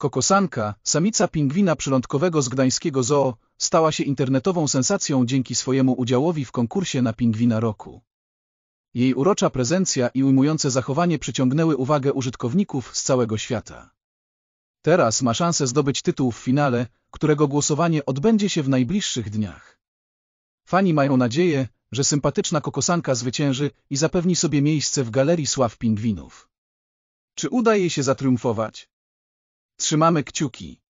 Kokosanka, samica pingwina przylądkowego z gdańskiego zoo, stała się internetową sensacją dzięki swojemu udziałowi w konkursie na pingwina roku. Jej urocza prezencja i ujmujące zachowanie przyciągnęły uwagę użytkowników z całego świata. Teraz ma szansę zdobyć tytuł w finale, którego głosowanie odbędzie się w najbliższych dniach. Fani mają nadzieję, że sympatyczna kokosanka zwycięży i zapewni sobie miejsce w galerii sław pingwinów. Czy uda jej się zatriumfować? Trzymamy kciuki.